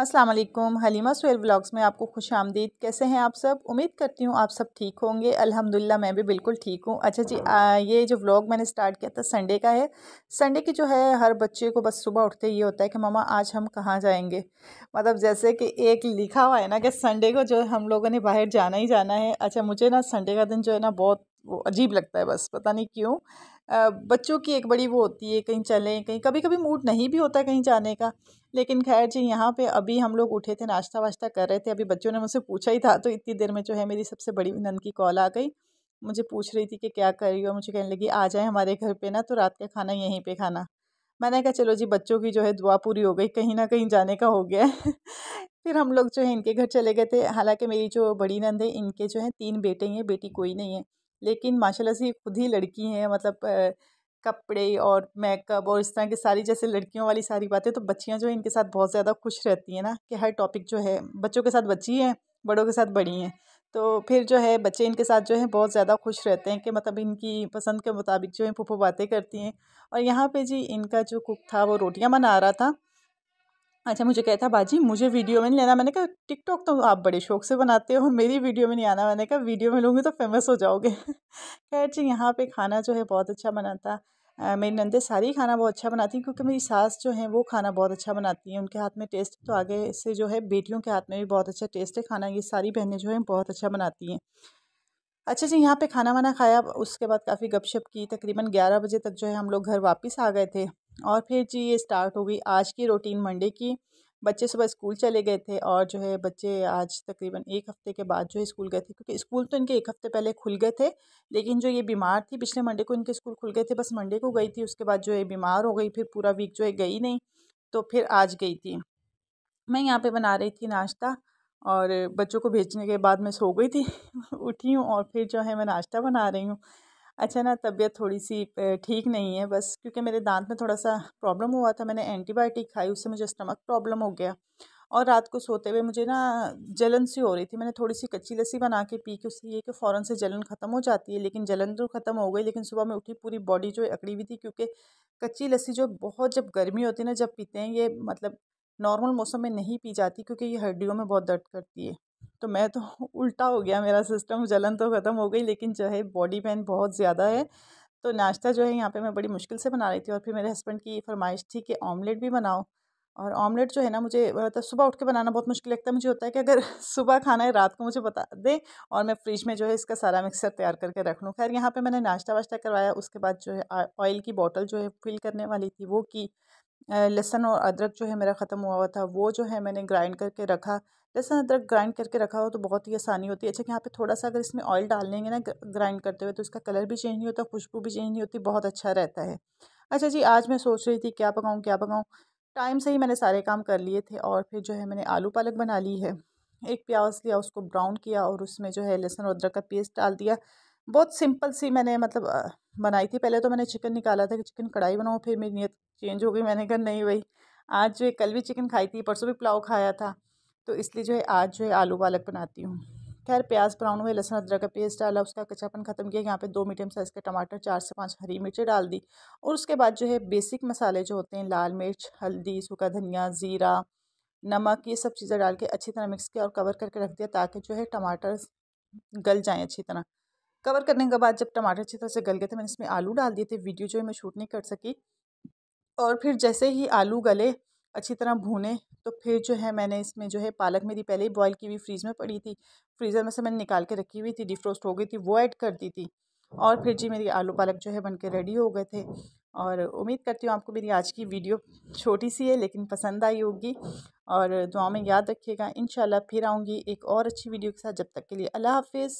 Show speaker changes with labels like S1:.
S1: अस्सलाम वालेकुम हलीमा सोहेल ब्लॉग्स में आपको खुश आमदीद कैसे हैं आप सब उम्मीद करती हूँ आप सब ठीक होंगे अल्हम्दुलिल्लाह मैं भी बिल्कुल ठीक हूँ अच्छा जी आ, ये जो व्लॉग मैंने स्टार्ट किया था संडे का है संडे की जो है हर बच्चे को बस सुबह उठते ये होता है कि मामा आज हम कहाँ जाएंगे मतलब जैसे कि एक लिखा हुआ है ना कि संडे को जो हम लोगों ने बाहर जाना ही जाना है अच्छा मुझे ना संडे का दिन जो है ना बहुत वो अजीब लगता है बस पता नहीं क्यों बच्चों की एक बड़ी वो होती है कहीं चलें कहीं कभी कभी मूड नहीं भी होता कहीं जाने का लेकिन खैर जी यहाँ पे अभी हम लोग उठे थे नाश्ता वाश्ता कर रहे थे अभी बच्चों ने मुझसे पूछा ही था तो इतनी देर में जो है मेरी सबसे बड़ी नंद की कॉल आ गई मुझे पूछ रही थी कि क्या कर रही हो मुझे कहने लगी आ जाए हमारे घर पर ना तो रात का खाना यहीं पर खाना मैंने कहा चलो जी बच्चों की जो है दुआ पूरी हो गई कहीं ना कहीं जाने का हो गया फिर हम लोग जो है इनके घर चले गए थे हालांकि मेरी जो बड़ी नंद है इनके जो है तीन बेटे हैं बेटी कोई नहीं है लेकिन माशाल्लाह से खुद ही लड़की हैं मतलब कपड़े और मेकअप और इस तरह की सारी जैसे लड़कियों वाली सारी बातें तो बच्चियाँ जो इनके साथ बहुत ज़्यादा खुश रहती हैं ना कि हर टॉपिक जो है बच्चों के साथ बच्ची हैं बड़ों के साथ बड़ी हैं तो फिर जो है बच्चे इनके साथ जो है बहुत ज़्यादा खुश रहते हैं कि मतलब इनकी पसंद के मुताबिक जो है फूफो बातें करती हैं और यहाँ पे जी इनका जो कुक था वो रोटियाँ बना रहा था अच्छा मुझे कहता बाजी मुझे वीडियो में नहीं लेना मैंने कहा टिकटॉक तो आप बड़े शौक से बनाते हो और मेरी वीडियो में नहीं आना मैंने कहा वीडियो में लूँगी तो फेमस हो जाओगे खैर जी यहाँ पे खाना जो है बहुत अच्छा बनाता मेरी नंदे सारी खाना बहुत अच्छा बनाती हैं क्योंकि मेरी सास जो है वो खाना बहुत अच्छा बनाती हैं उनके हाथ में टेस्ट तो आगे से जो है बेटियों के हाथ में भी बहुत अच्छा टेस्ट है खाना ये सारी बहनें जो हैं बहुत अच्छा बनाती हैं अच्छा जी यहाँ पे खाना वाना खाया उसके बाद काफ़ी गपशप की तकरीबन ग्यारह बजे तक जो है हम लोग घर वापस आ गए थे और फिर जी ये स्टार्ट हो गई आज की रूटीन मंडे की बच्चे सुबह स्कूल चले गए थे और जो है बच्चे आज तकरीबन एक हफ़्ते के बाद जो है स्कूल गए थे क्योंकि स्कूल तो इनके एक हफ़्ते पहले खुल गए थे लेकिन जो ये बीमार थी पिछले मंडे को इनके स्कूल खुल गए थे बस मंडे को गई थी उसके बाद जो है बीमार हो गई फिर पूरा वीक जो है गई नहीं तो फिर आज गई थी मैं यहाँ पर बना रही थी नाश्ता और बच्चों को भेजने के बाद मैं सो गई थी उठी हूँ और फिर जो है मैं नाश्ता बना रही हूँ अच्छा ना तबीयत थोड़ी सी ठीक नहीं है बस क्योंकि मेरे दांत में थोड़ा सा प्रॉब्लम हुआ था मैंने एंटीबायोटिक खाई उससे मुझे स्टमक प्रॉब्लम हो गया और रात को सोते हुए मुझे ना जलन सी हो रही थी मैंने थोड़ी सी कच्ची लस्सी बना के पी के उससे ये कि फ़ौरन से जलन ख़त्म हो जाती है लेकिन जलन तो ख़त्म हो गई लेकिन सुबह में उठी पूरी बॉडी जो अकड़ी हुई थी क्योंकि कच्ची लस्सी जो बहुत जब गर्मी होती है ना जब पीते हैं ये मतलब नॉर्मल मौसम में नहीं पी जाती क्योंकि ये हड्डियों में बहुत दर्द करती है तो मैं तो उल्टा हो गया मेरा सिस्टम जलन तो ख़त्म हो गई लेकिन जो है बॉडी पेन बहुत ज़्यादा है तो नाश्ता जो है यहाँ पे मैं बड़ी मुश्किल से बना रही थी और फिर मेरे हस्बैंड की फरमाइश थी कि ऑमलेट भी बनाओ और ऑमलेट जो है ना मुझे मतलब सुबह उठ के बनाना बहुत मुश्किल लगता है मुझे होता है कि अगर सुबह खाना है रात को मुझे बता दें और मैं फ्रिज में जो है इसका सारा मिक्सर तैयार करके रख लूँ खैर यहाँ पे मैंने नाश्ता वाश्ता करवाया उसके बाद जो है ऑयल की बॉटल जो है फिल करने वाली थी वो की लहसन और अदरक जो है मेरा ख़त्म हुआ हुआ था वो जो है मैंने ग्राइंड करके रखा लहसन अदरक ग्राइंड करके रखा हो तो बहुत ही आसानी होती है अच्छा यहाँ पे थोड़ा सा अगर इसमें ऑयल डाल लेंगे ना ग्राइंड करते हुए तो इसका कलर भी चेंज नहीं होता खुशबू भी चेंज नहीं होती बहुत अच्छा रहता है अच्छा जी आज मैं सोच रही थी क्या पकाऊँ क्या पकाऊँ टाइम से ही मैंने सारे काम कर लिए थे और फिर जो है मैंने आलू पालक बना ली है एक प्याज लिया उसको ब्राउन किया और उसमें जो है लहसुन अदरक का पेस्ट डाल दिया बहुत सिंपल सी मैंने मतलब बनाई थी पहले तो मैंने चिकन निकाला था कि चिकन कढ़ाई बनाऊँ फिर मेरी नीयत चेंज हो गई मैंने कहा नहीं भाई आज जो है कल भी चिकन खाई थी परसों भी पुलाव खाया था तो इसलिए जो है आज जो है आलू पालक बनाती हूँ खैर प्याज ब्राउन हुए लहसुन अदरक का पेस्ट डाला उसका कच्चापन ख़त्म किया यहाँ पे दो मीडियम साइज़ के टमाटर चार से पांच हरी मिर्चें डाल दी और उसके बाद जो है बेसिक मसाले जो होते हैं लाल मिर्च हल्दी सूखा धनिया ज़ीरा नमक ये सब चीज़ें डाल के अच्छी तरह मिक्स किया और कवर करके रख दिया ताकि जो है टमाटर गल जाएँ अच्छी तरह कवर करने के बाद जब टमाटर अच्छी तरह से गल गए थे मैंने इसमें आलू डाल दिए थे वीडियो जो है मैं शूट नहीं कर सकी और फिर जैसे ही आलू गले अच्छी तरह भूने तो फिर जो है मैंने इसमें जो है पालक मेरी पहले ही बॉयल की हुई फ्रीज़ में पड़ी थी फ्रीज़र में से मैंने निकाल के रखी हुई थी डिफ्रोस्ट हो गई थी वो ऐड कर दी थी और फिर जी मेरी आलू पालक जो है बन के रेडी हो गए थे और उम्मीद करती हूँ आपको मेरी आज की वीडियो छोटी सी है लेकिन पसंद आई होगी और दुआ में याद रखिएगा इन फिर आऊँगी एक और अच्छी वीडियो के साथ जब तक के लिए अल्लाह हाफिज़